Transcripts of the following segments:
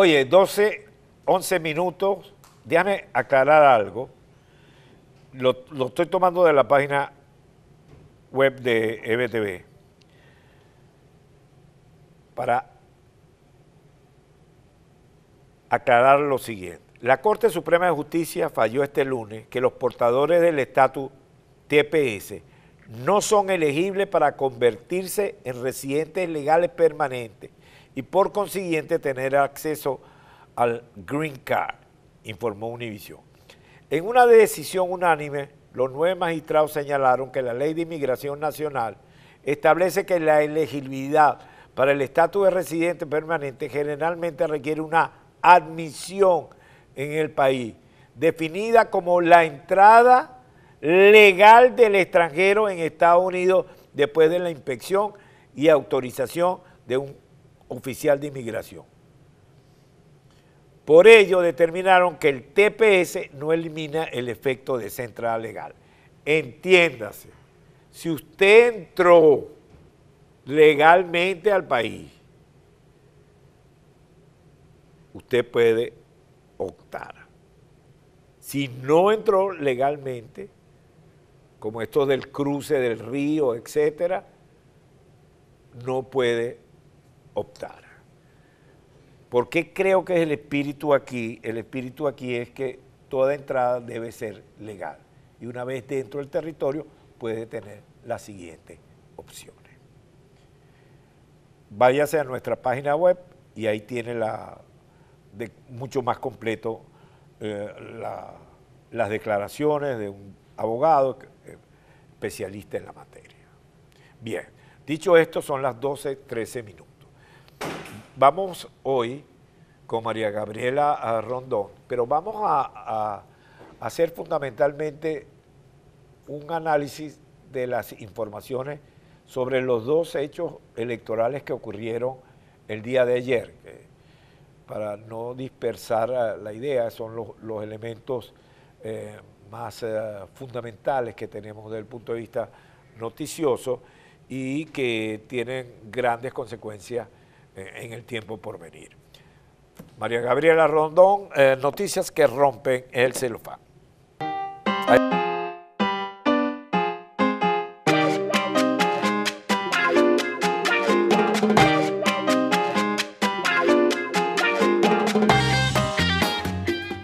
Oye, 12, 11 minutos. Déjame aclarar algo. Lo, estoy tomando de la página web de EBTV. Para aclarar lo siguiente. La Corte Suprema de Justicia falló este lunes que los portadores del estatus TPS no son elegibles para convertirse en residentes legales permanentes y por consiguiente tener acceso al Green Card, informó Univision. En una decisión unánime, los nueve magistrados señalaron que la ley de inmigración nacional establece que la elegibilidad para el estatus de residente permanente generalmente requiere una admisión en el país, definida como la entrada legal del extranjero en Estados Unidos después de la inspección y autorización de un oficial de inmigración. Por ello determinaron que el TPS no elimina el efecto de centrada legal. Entiéndase, si usted entró legalmente al país, usted puede optar. Si no entró legalmente, como esto del cruce del río, etcétera, no puede optar. ¿Por qué creo que es el espíritu aquí? El espíritu aquí es que toda entrada debe ser legal. Y una vez dentro del territorio puede tener las siguientes opciones. Váyase a nuestra página web y ahí tiene la, mucho más completo eh, las declaraciones de un abogado eh, especialista en la materia. Bien, dicho esto, son las 12, 13 minutos vamos hoy con María Gabriela Rondón, pero vamos a, hacer fundamentalmente un análisis de las informaciones sobre los dos hechos electorales que ocurrieron el día de ayer. Para no dispersar la idea, son los, elementos eh, más eh, fundamentales que tenemos desde el punto de vista noticioso y que tienen grandes consecuencias eh, en el tiempo por venir. María Gabriela Rondón, eh, noticias que rompen el celofán.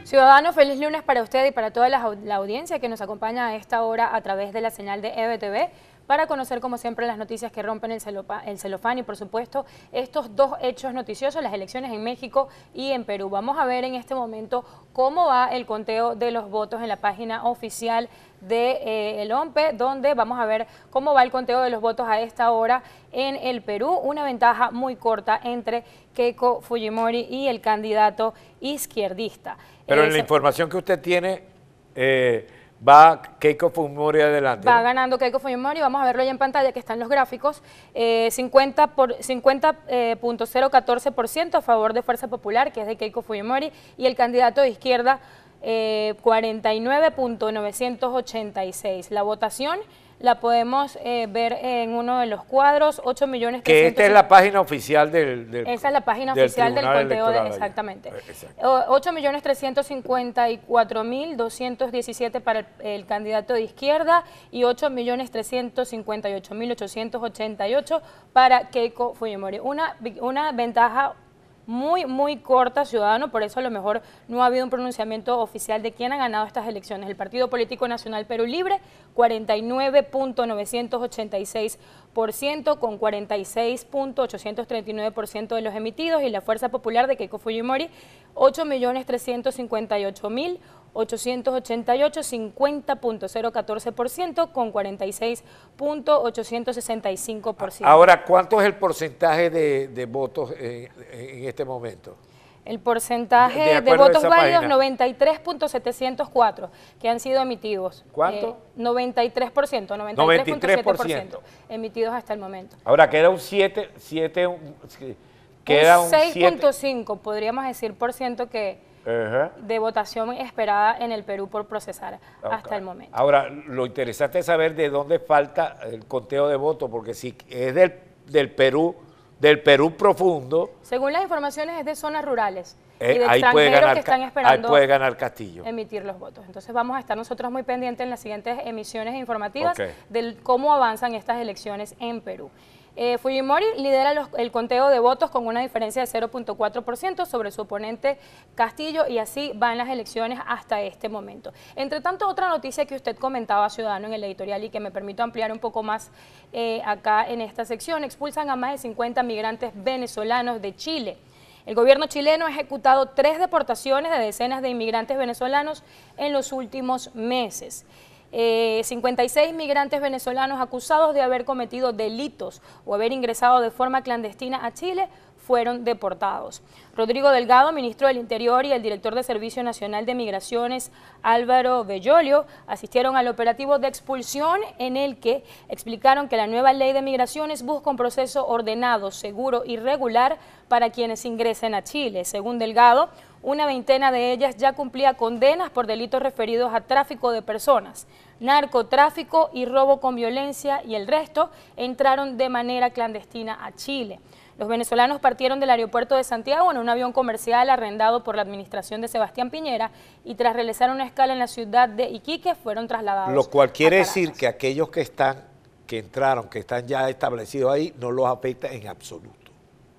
Ciudadanos, feliz lunes para usted y para toda la, audiencia que nos acompaña a esta hora a través de la señal de EBTV para conocer, como siempre, las noticias que rompen el, celofán y, por supuesto, estos dos hechos noticiosos, las elecciones en México y en Perú. Vamos a ver en este momento cómo va el conteo de los votos en la página oficial de eh, el OMPE, donde vamos a ver cómo va el conteo de los votos a esta hora en el Perú, una ventaja muy corta entre Keiko Fujimori y el candidato izquierdista. Pero en la información que usted tiene, eh, va Keiko Fujimori adelante. Va ganando Keiko Fujimori, vamos a verlo ya en pantalla que están los gráficos, eh, 50.014% por, 50, eh, a favor de Fuerza Popular, que es de Keiko Fujimori, y el candidato de izquierda eh, 49.986. La votación la podemos eh, ver en uno de los cuadros, 8 millones Que esta es la página oficial del, Esa es la página oficial del conteo, de, exactamente. 8 eh, millones 354 mil 217 para el, candidato de izquierda y 8 millones 358 mil 888 para Keiko Fujimori. Una, una ventaja muy, muy corta, ciudadano, por eso a lo mejor no ha habido un pronunciamiento oficial de quién ha ganado estas elecciones. El Partido Político Nacional Perú Libre, 49.986% con 46.839% de los emitidos y la Fuerza Popular de Keiko Fujimori, 8.358.000 888 50.014% con 46.865%. Ahora, ¿cuánto es el porcentaje de, votos en, este momento? El porcentaje de, votos válidos, 93.704, que han sido emitidos. ¿Cuánto? 93%, eh, 93.7% emitidos hasta el momento. Ahora queda un 7, 7 queda un 6.5, podríamos decir, por ciento que de votación esperada en el Perú por procesar hasta el momento. Ahora, lo interesante es saber de dónde falta el conteo de votos, porque si es del, del Perú, del Perú profundo. Según las informaciones es de zonas rurales. Eh, y de ahí puede ganar, que están esperando ganar Castillo. Emitir los votos. Entonces vamos a estar nosotros muy pendientes en las siguientes emisiones informativas del de cómo avanzan estas elecciones en Perú. Eh, Fujimori lidera el conteo de votos con una diferencia de 0.4% sobre su oponente Castillo y así van las elecciones hasta este momento. Entre tanto, otra noticia que usted comentaba, Ciudadano, en el editorial y que me permito ampliar un poco más eh, acá en esta sección, expulsan a más de 50 migrantes venezolanos de Chile. El gobierno chileno ha ejecutado tres deportaciones de decenas de inmigrantes venezolanos en los últimos meses. 56 eh, migrantes venezolanos acusados de haber cometido delitos o haber ingresado de forma clandestina a Chile fueron deportados. Rodrigo Delgado, ministro del Interior, y el director de Servicio Nacional de Migraciones, Álvaro Bellolio, asistieron al operativo de expulsión en el que explicaron que la nueva ley de migraciones busca un proceso ordenado, seguro y regular para quienes ingresen a Chile. Según Delgado, una veintena de ellas ya cumplía condenas por delitos referidos a tráfico de personas, narcotráfico y robo con violencia y el resto entraron de manera clandestina a Chile. Los venezolanos partieron del aeropuerto de Santiago en un avión comercial arrendado por la administración de Sebastián Piñera y tras realizar una escala en la ciudad de Iquique fueron trasladados. Lo cual quiere decir que aquellos que están, que entraron, que están ya establecidos ahí, no los afecta en absoluto.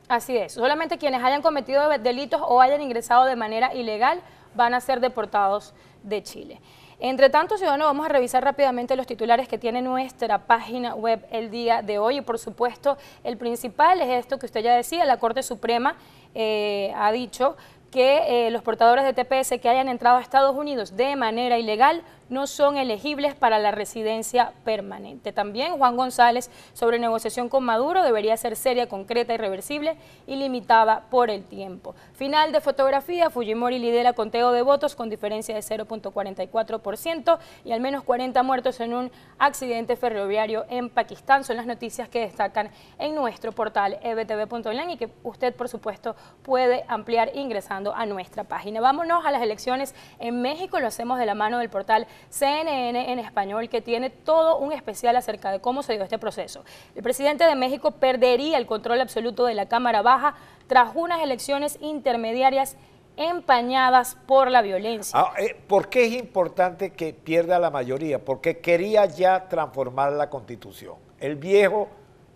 Así es, solamente quienes hayan cometido delitos o hayan ingresado de manera ilegal van a ser deportados de Chile. Entre tanto, ciudadanos, vamos a revisar rápidamente los titulares que tiene nuestra página web el día de hoy. Y por supuesto, el principal es esto que usted ya decía, la Corte Suprema eh, ha dicho que eh, los portadores de TPS que hayan entrado a Estados Unidos de manera ilegal no son elegibles para la residencia permanente. También Juan González sobre negociación con Maduro debería ser seria, concreta, irreversible y limitada por el tiempo. Final de fotografía, Fujimori lidera conteo de votos con diferencia de 0.44% y al menos 40 muertos en un accidente ferroviario en Pakistán. Son las noticias que destacan en nuestro portal ebtv.online y que usted, por supuesto, puede ampliar ingresando a nuestra página. Vámonos a las elecciones en México, lo hacemos de la mano del portal CNN en español, que tiene todo un especial acerca de cómo se dio este proceso. El presidente de México perdería el control absoluto de la Cámara Baja tras unas elecciones intermediarias empañadas por la violencia. Ah, eh, ¿Por qué es importante que pierda la mayoría? Porque quería ya transformar la constitución. El viejo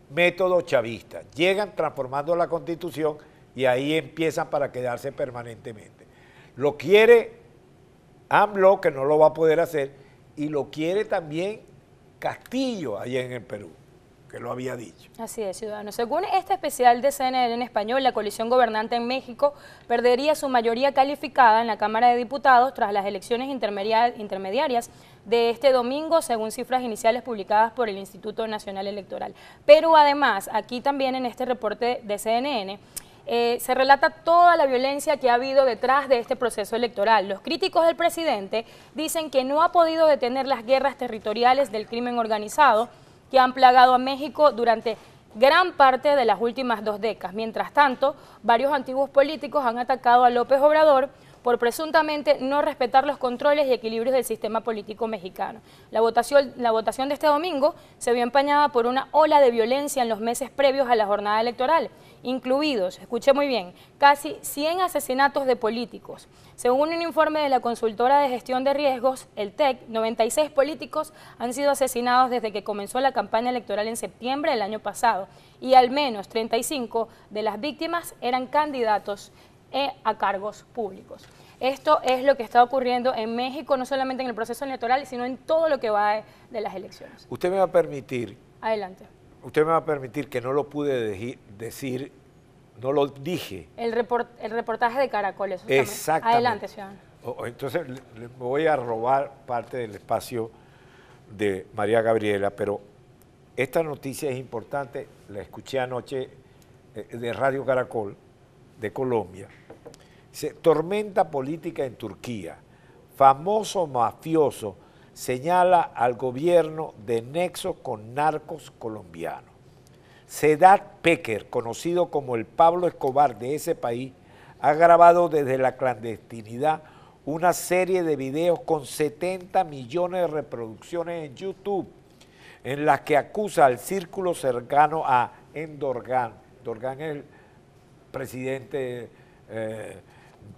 método chavista. Llegan transformando la constitución y ahí empiezan para quedarse permanentemente. Lo quiere AMLO, que no lo va a poder hacer, y lo quiere también Castillo ahí en el Perú que lo había dicho. Así es, ciudadano. Según este especial de CNN en español, la coalición gobernante en México perdería su mayoría calificada en la Cámara de Diputados tras las elecciones intermediarias de este domingo, según cifras iniciales publicadas por el Instituto Nacional Electoral. Pero además, aquí también en este reporte de CNN, eh, se relata toda la violencia que ha habido detrás de este proceso electoral. Los críticos del presidente dicen que no ha podido detener las guerras territoriales del crimen organizado que han plagado a México durante gran parte de las últimas dos décadas. Mientras tanto, varios antiguos políticos han atacado a López Obrador por presuntamente no respetar los controles y equilibrios del sistema político mexicano. La votación, la votación de este domingo se vio empañada por una ola de violencia en los meses previos a la jornada electoral, incluidos, escuché muy bien, casi 100 asesinatos de políticos. Según un informe de la consultora de gestión de riesgos, el TEC, 96 políticos han sido asesinados desde que comenzó la campaña electoral en septiembre del año pasado y al menos 35 de las víctimas eran candidatos e a cargos públicos. Esto es lo que está ocurriendo en México, no solamente en el proceso electoral, sino en todo lo que va de, las elecciones. Usted me va a permitir. Adelante. Usted me va a permitir que no lo pude decir, no lo dije. El, report, el reportaje de Caracol, eso Exactamente. Adelante, ciudadano. Entonces, le voy a robar parte del espacio de María Gabriela, pero esta noticia es importante, la escuché anoche eh, de Radio Caracol de Colombia tormenta política en Turquía. Famoso mafioso señala al gobierno de nexo con narcos colombianos. Sedat Peker, conocido como el Pablo Escobar de ese país, ha grabado desde la clandestinidad una serie de videos con 70 millones de reproducciones en YouTube, en las que acusa al círculo cercano a Endorgan. Endorgan es el presidente eh,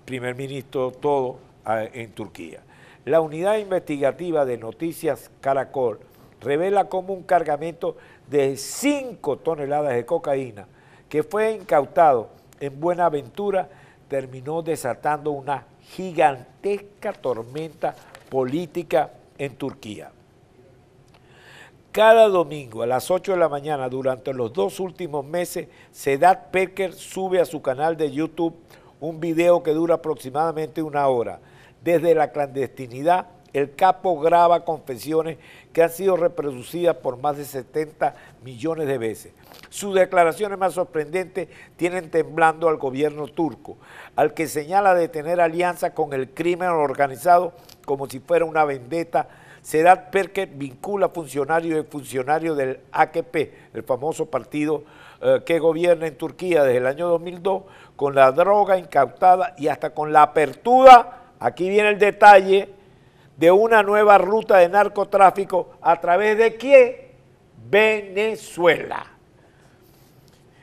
primer ministro, todo en Turquía. La unidad investigativa de Noticias Caracol revela como un cargamento de 5 toneladas de cocaína que fue incautado en Buenaventura terminó desatando una gigantesca tormenta política en Turquía. Cada domingo a las 8 de la mañana durante los dos últimos meses, Sedat Peker sube a su canal de YouTube un video que dura aproximadamente una hora. Desde la clandestinidad, el capo graba confesiones que han sido reproducidas por más de 70 millones de veces. Sus declaraciones más sorprendentes tienen temblando al gobierno turco, al que señala de tener alianza con el crimen organizado como si fuera una vendetta Sedat Perker vincula funcionarios y funcionarios del AKP, el famoso partido eh, que gobierna en Turquía desde el año 2002, con la droga incautada y hasta con la apertura, aquí viene el detalle, de una nueva ruta de narcotráfico a través de quién? Venezuela.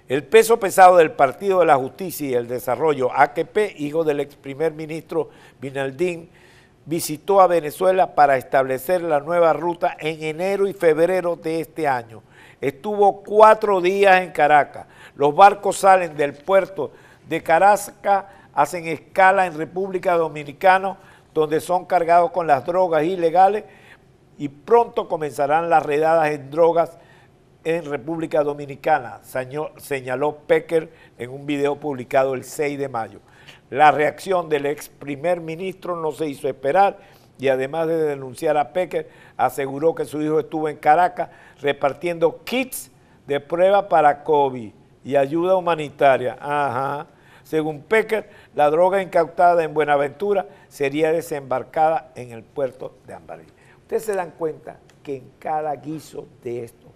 El peso pesado del Partido de la Justicia y el Desarrollo, AKP, hijo del ex primer ministro Binaldín, visitó a Venezuela para establecer la nueva ruta en enero y febrero de este año. Estuvo cuatro días en Caracas. Los barcos salen del puerto de Caracas hacen escala en República Dominicana, donde son cargados con las drogas ilegales y pronto comenzarán las redadas en drogas en República Dominicana, señaló Pecker en un video publicado el 6 de mayo. La reacción del ex primer ministro no se hizo esperar y además de denunciar a Pecker, aseguró que su hijo estuvo en Caracas repartiendo kits de prueba para COVID y ayuda humanitaria. Ajá. Según Pecker, la droga incautada en Buenaventura sería desembarcada en el puerto de Ambarilla. Ustedes se dan cuenta que en cada guiso de esto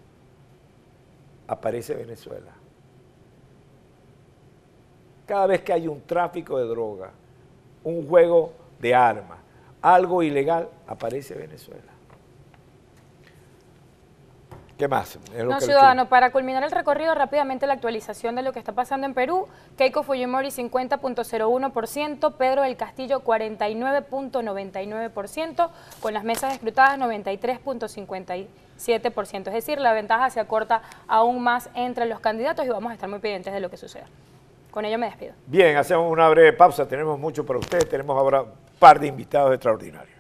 aparece Venezuela. Cada vez que hay un tráfico de droga, un juego de armas, algo ilegal, aparece Venezuela. ¿Qué más? no, ciudadano, para culminar el recorrido rápidamente la actualización de lo que está pasando en Perú, Keiko Fujimori 50.01%, Pedro del Castillo 49.99%, con las mesas escrutadas 93.57%, es decir, la ventaja se acorta aún más entre los candidatos y vamos a estar muy pendientes de lo que suceda. Con ello me despido. Bien, hacemos una breve pausa, tenemos mucho para ustedes, tenemos ahora un par de invitados extraordinarios.